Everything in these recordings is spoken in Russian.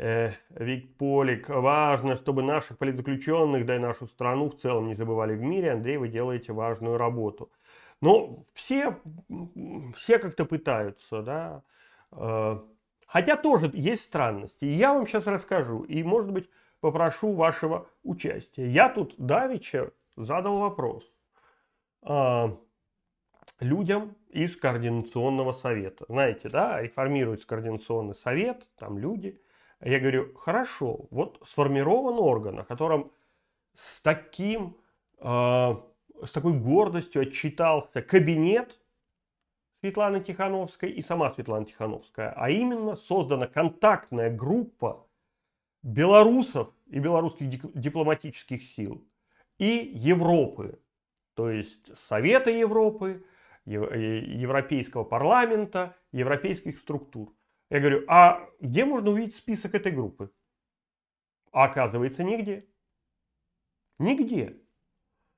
э, Вик Полик. Важно, чтобы наших политзаключенных, да и нашу страну в целом не забывали в мире. Андрей, вы делаете важную работу. Но ну, все, все как-то пытаются, да. Э, хотя тоже есть странности. я вам сейчас расскажу. И, может быть, попрошу вашего участия. Я тут давеча задал вопрос э, людям из координационного совета. Знаете, да, реформируется координационный совет, там люди – я говорю, хорошо, вот сформирован орган, о котором с таким, э, с такой гордостью отчитался кабинет Светланы Тихановской и сама Светлана Тихановская, а именно создана контактная группа белорусов и белорусских дипломатических сил и Европы, то есть Совета Европы, э, Европейского парламента, европейских структур. Я говорю, а где можно увидеть список этой группы? А оказывается, нигде. Нигде.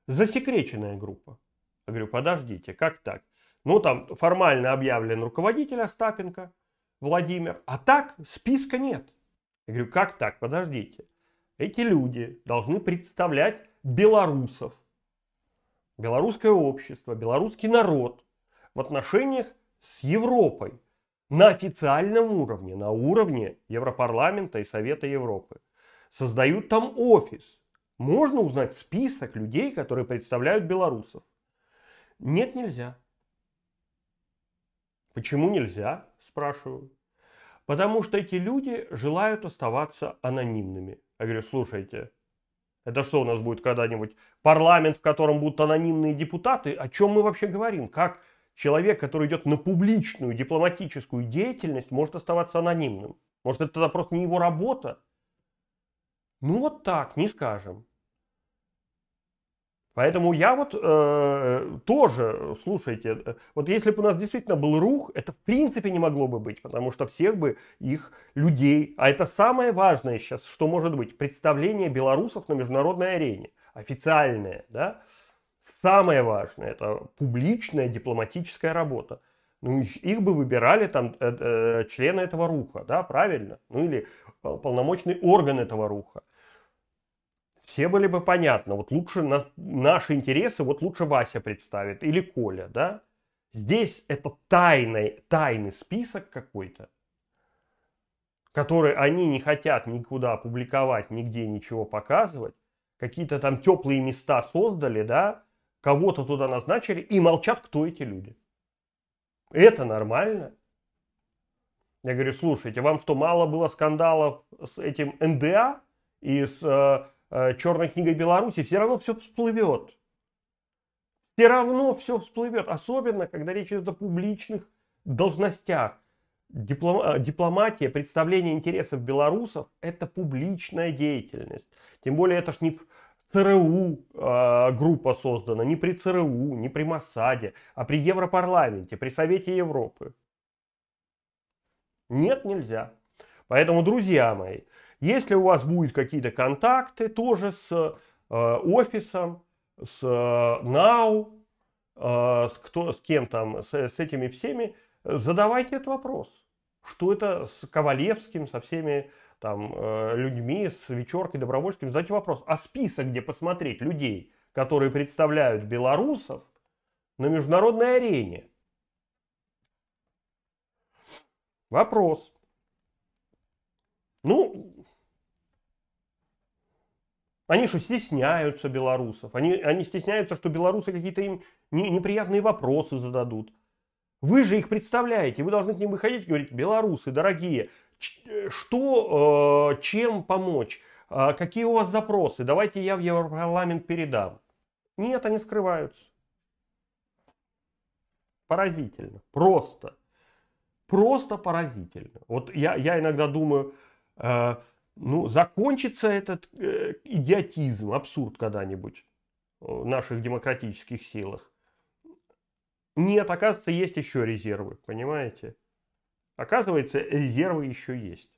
Засекреченная группа. Я говорю, подождите, как так? Ну, там формально объявлен руководитель Остапенко, Владимир, а так списка нет. Я говорю, как так? Подождите. Эти люди должны представлять белорусов, белорусское общество, белорусский народ в отношениях с Европой на официальном уровне, на уровне Европарламента и Совета Европы. Создают там офис. Можно узнать список людей, которые представляют белорусов. Нет, нельзя. Почему нельзя, спрашиваю. Потому что эти люди желают оставаться анонимными. Я говорю, слушайте, это что у нас будет когда-нибудь парламент, в котором будут анонимные депутаты? О чем мы вообще говорим? Как человек, который идет на публичную дипломатическую деятельность, может оставаться анонимным. Может, это тогда просто не его работа. Ну вот так, не скажем. Поэтому я вот э, тоже, слушайте, вот если бы у нас действительно был рух, это в принципе не могло бы быть, потому что всех бы их людей, а это самое важное сейчас, что может быть, представление белорусов на международной арене, официальное, да, э, Самое важное – это публичная дипломатическая работа. Ну, их бы выбирали там э, э, члены этого руха, да, правильно? Ну, или э, полномочный орган этого руха. Все были бы понятно, вот лучше на, наши интересы, вот лучше Вася представит или Коля, да? Здесь это тайный, тайный список какой-то, который они не хотят никуда опубликовать нигде ничего показывать. Какие-то там теплые места создали, да, кого-то туда назначили и молчат, кто эти люди. Это нормально. Я говорю, слушайте, вам что, мало было скандалов с этим НДА и с э, э, Черной книгой Беларуси? Все равно все всплывет. Все равно все всплывет, особенно когда речь идет о публичных должностях. Диплом, э, дипломатия, представление интересов белорусов – это публичная деятельность. Тем более это ж не ЦРУ э, группа создана не при ЦРУ, не при Моссаде, а при Европарламенте, при Совете Европы. Нет, нельзя. Поэтому, друзья мои, если у вас будут какие-то контакты тоже с э, офисом, с э, НАУ, э, с, кто, с кем там, с, с этими всеми, э, задавайте этот вопрос. Что это с Ковалевским, со всеми там э, людьми, с Вечеркой, Добровольским? Задайте вопрос, а список, где посмотреть людей, которые представляют белорусов на международной арене? Вопрос. Ну, они что, стесняются белорусов? Они, они стесняются, что белорусы какие-то им не, неприятные вопросы зададут. Вы же их представляете, вы должны к ним выходить и говорить, белорусы, дорогие, э, что, э, чем помочь, а, какие у вас запросы, давайте я в Европарламент передам. Нет, они скрываются. Поразительно, просто, просто поразительно. Вот я, я иногда думаю, э, ну, закончится этот идиотизм, абсурд когда-нибудь в наших демократических силах. Нет, оказывается, есть еще резервы, понимаете? Оказывается, резервы еще есть.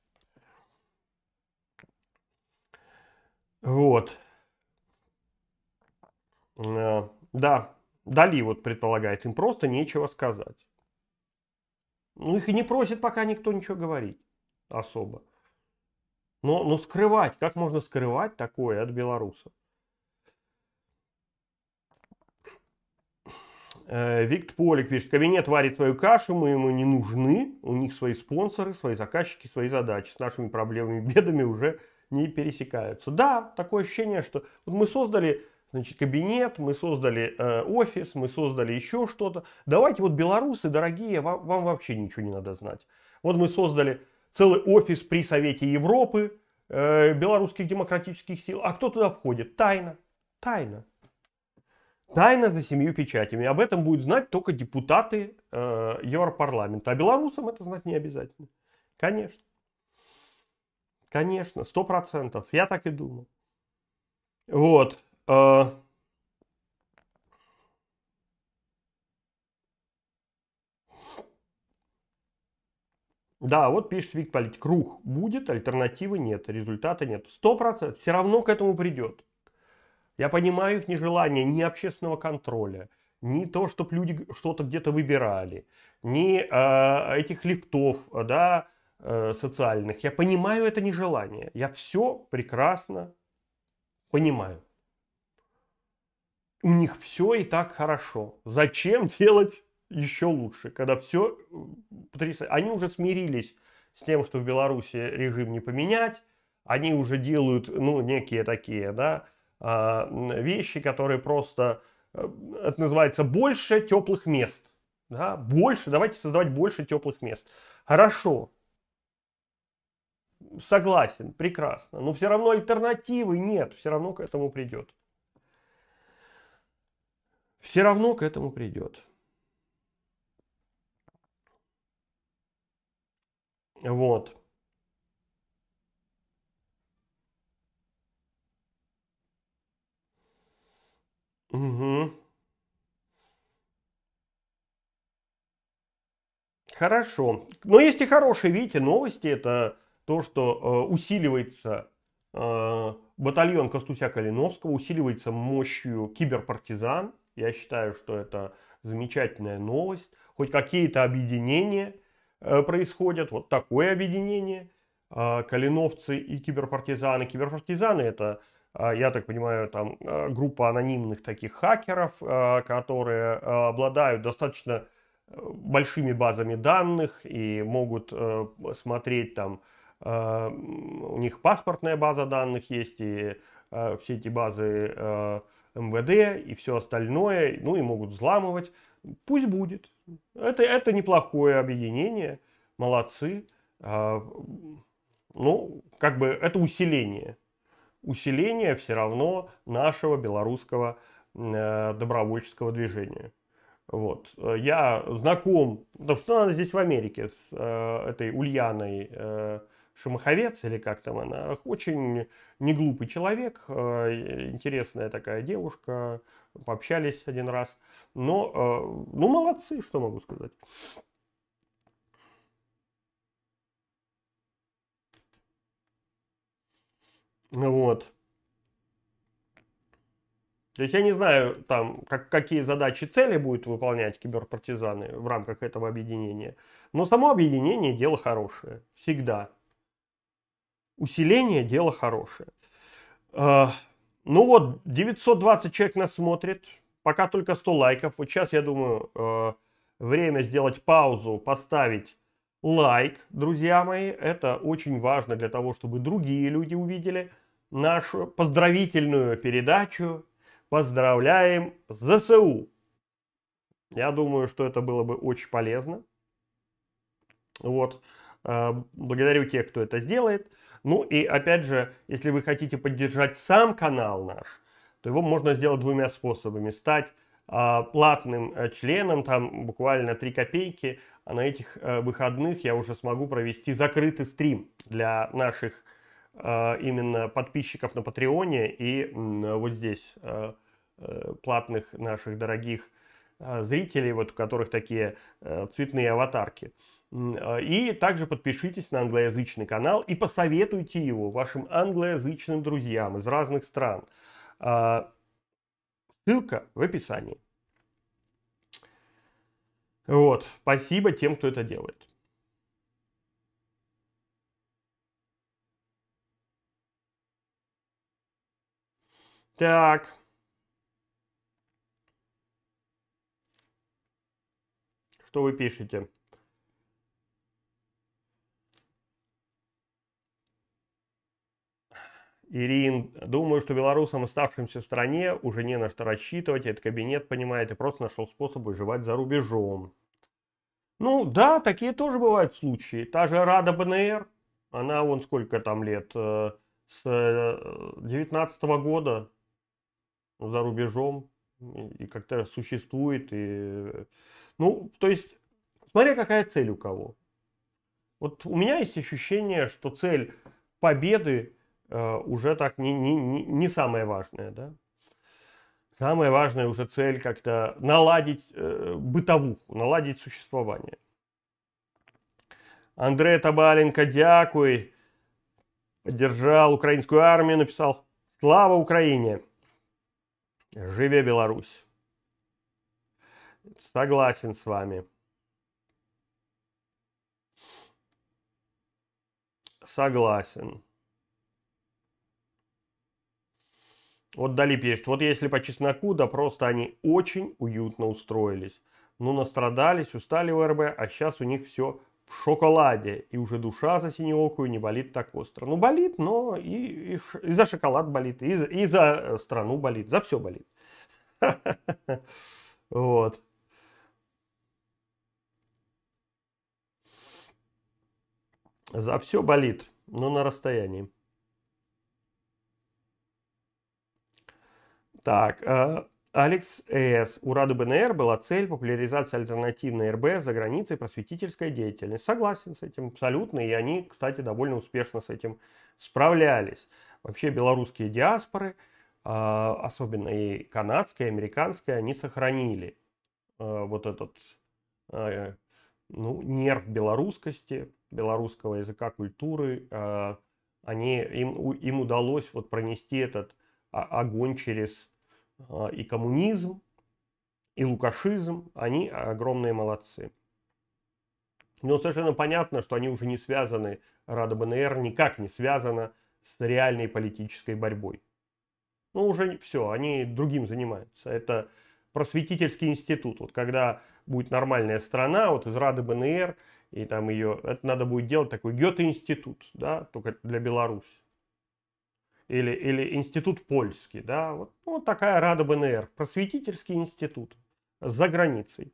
Вот. Э, да, Дали вот предполагает, им просто нечего сказать. Ну, их и не просит пока никто ничего говорить особо. Но, но скрывать, как можно скрывать такое от белорусов? Э, Виктор Полик пишет, кабинет варит свою кашу, мы ему не нужны, у них свои спонсоры, свои заказчики, свои задачи, с нашими проблемами бедами уже не пересекаются. Да, такое ощущение, что вот мы создали значит, кабинет, мы создали э, офис, мы создали еще что-то. Давайте вот белорусы, дорогие, вам, вам вообще ничего не надо знать. Вот мы создали целый офис при Совете Европы э, белорусских демократических сил. А кто туда входит? Тайна. Тайна. Тайна за семью печатями. Об этом будут знать только депутаты э, Европарламента. А белорусам это знать не обязательно. Конечно. Конечно, сто процентов. Я так и думал. Вот. Э, Да, вот пишет Вик Политик, рух будет, альтернативы нет, результата нет. Сто процентов, все равно к этому придет. Я понимаю их нежелание ни общественного контроля, ни то, чтобы люди что-то где-то выбирали, ни э, этих лифтов, да, э, социальных. Я понимаю это нежелание. Я все прекрасно понимаю. У них все и так хорошо. Зачем делать еще лучше, когда все э, потрясающе. Они уже смирились с тем, что в Беларуси режим не поменять. Они уже делают, ну, некие такие, да, а, вещи, которые просто, э, это называется, больше теплых мест. Да, больше, давайте создавать больше теплых мест. Хорошо. Согласен, прекрасно. Но все равно альтернативы нет, все равно к этому придет. Все равно к этому придет. Вот. Угу. Хорошо. Но есть и хорошие, видите, новости. Это то, что э, усиливается э, батальон Костуся Калиновского, усиливается мощью киберпартизан. Я считаю, что это замечательная новость. Хоть какие-то объединения э, происходят. Вот такое объединение. Э, калиновцы и киберпартизаны. Киберпартизаны это а, я так понимаю, там э, группа анонимных таких хакеров, э, которые э, обладают достаточно большими базами данных и могут смотреть там, у них паспортная база данных есть, и все эти базы МВД и все остальное, ну и могут взламывать. Пусть будет. Это, это неплохое объединение, молодцы. А, ну, как бы это усиление усиления все равно нашего белорусского э, добровольческого движения. Вот. Я знаком, потому что она здесь в Америке с э, этой Ульяной э, или как там она, очень неглупый человек, э, интересная такая девушка, пообщались один раз, но, ну, молодцы, что могу сказать. Ну вот. То есть я не знаю, там, как, какие задачи, цели будут выполнять киберпартизаны в рамках этого объединения. Но само объединение – дело хорошее. Всегда. Усиление – дело хорошее. Э, ну вот, 920 человек нас смотрит. Пока только 100 лайков. Вот сейчас, я думаю, э, время сделать паузу, поставить лайк, друзья мои. Это очень важно для того, чтобы другие люди увидели – нашу поздравительную передачу поздравляем с ЗСУ. Я думаю, что это было бы очень полезно. Вот. Э, благодарю тех, кто это сделает. Ну и опять же, если вы хотите поддержать сам канал наш, то его можно сделать двумя способами. Стать э, платным э, членом, там буквально 3 копейки, а на этих выходных я уже смогу провести закрытый стрим для наших а, именно подписчиков на Патреоне и вот здесь а, э, платных наших дорогих а, зрителей, вот у которых такие э, цветные аватарки. И также подпишитесь на англоязычный канал и посоветуйте его вашим англоязычным друзьям из разных стран. Ссылка в описании. Вот, спасибо тем, кто это делает. Так. Что вы пишете? Ирин, думаю, что белорусам, оставшимся в стране, уже не на что рассчитывать. Этот кабинет понимает и просто нашел способ выживать за рубежом. Ну да, такие тоже бывают случаи. Та же Рада БНР, она вон сколько там лет, э, с 19 э, года за рубежом и как-то существует. И, ну, то есть, смотря какая цель у кого. Вот у меня есть ощущение, что цель победы э, уже так не, не, не, не самая важная, да. Самая важная уже цель как-то наладить э, бытовуху, наладить существование. Андрей Табаленко, дякуй, поддержал украинскую армию, написал «Слава Украине!» Живе Беларусь. Согласен с вами. Согласен. Вот Дали пишет, вот если по чесноку, да просто они очень уютно устроились. Ну, настрадались, устали в РБ, а сейчас у них все в шоколаде, и уже душа за синеокую не болит так остро. Ну, болит, но и, и, и за шоколад болит, и, и за э, страну болит, за все болит. Вот. За все болит, но на расстоянии. Так, э, Алекс С. У Рады БНР была цель популяризации альтернативной РБ за границей просветительской деятельности. Согласен с этим абсолютно, и они, кстати, довольно успешно с этим справлялись. Вообще белорусские диаспоры, а, особенно и канадская, и американская, они сохранили а, вот этот а, ну, нерв белорусскости, белорусского языка, культуры. Они, им, им удалось вот пронести этот огонь через а, и коммунизм, и лукашизм, они огромные молодцы. Но совершенно понятно, что они уже не связаны, Рада БНР никак не связана с реальной политической борьбой. Ну уже все, они другим занимаются. Это просветительский институт. Вот когда будет нормальная страна, вот из Рады БНР, и там ее, это надо будет делать такой Гёте-институт, да, только для Беларуси или, или институт польский, да, вот, ну, вот такая Рада БНР, просветительский институт за границей.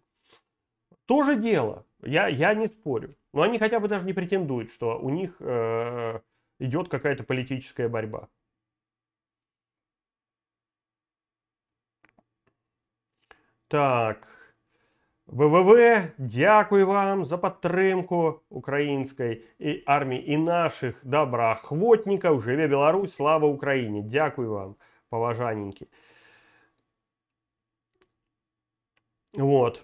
Тоже дело, я, я не спорю. Но они хотя бы даже не претендуют, что у них э, идет какая-то политическая борьба. Так, ВВВ, дякую вам за падтрымку украінскай и арміі і нашых добраахвотнікаў жыве Беларусь слава Украине, дзякую вам паважаненькі вот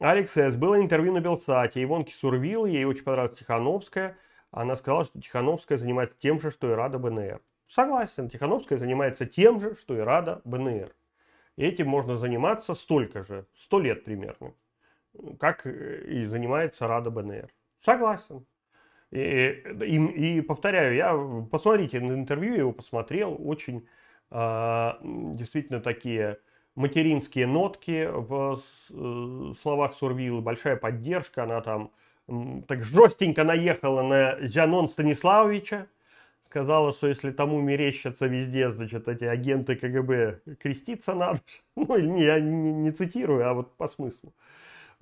Алексс было интервью на Белсате и Ивонки Сурвил, ей очень понравилась Тихановская она сказала, что Тихановская занимается тем же, что и Рада БНР согласен, Тихановская занимается тем же, что и Рада БНР этим можно заниматься столько же, сто лет примерно как э, и занимается Рада БНР. Согласен. И, э, и, и повторяю, я посмотрите на интервью, его посмотрел, очень э, действительно такие материнские нотки в э, словах Сурвилы, большая поддержка, она там э, так жестенько наехала на Зянон Станиславовича, сказала, что если тому мерещатся везде, значит, эти агенты КГБ креститься надо. Ну, я не, не цитирую, а вот по смыслу. Э,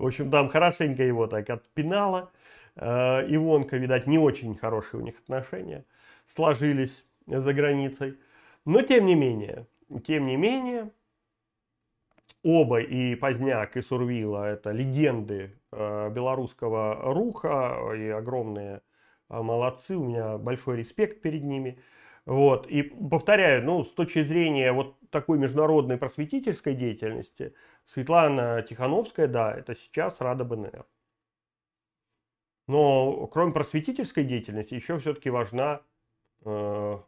в общем, там хорошенько его так отпинала. Э, Ивонка, видать, не очень хорошие у них отношения сложились за границей. Но тем не менее, тем не менее, оба и Поздняк, и Сурвила – это легенды э, белорусского руха и огромные э, молодцы, у меня большой респект перед ними. Вот. И повторяю, ну, с точки зрения вот такой международной просветительской деятельности, Светлана Тихановская, да, это сейчас Рада БНР. Но кроме просветительской деятельности еще все-таки важна э,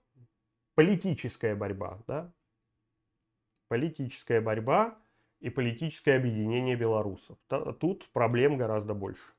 политическая борьба, да? Политическая борьба и политическое объединение белорусов. Тут проблем гораздо больше.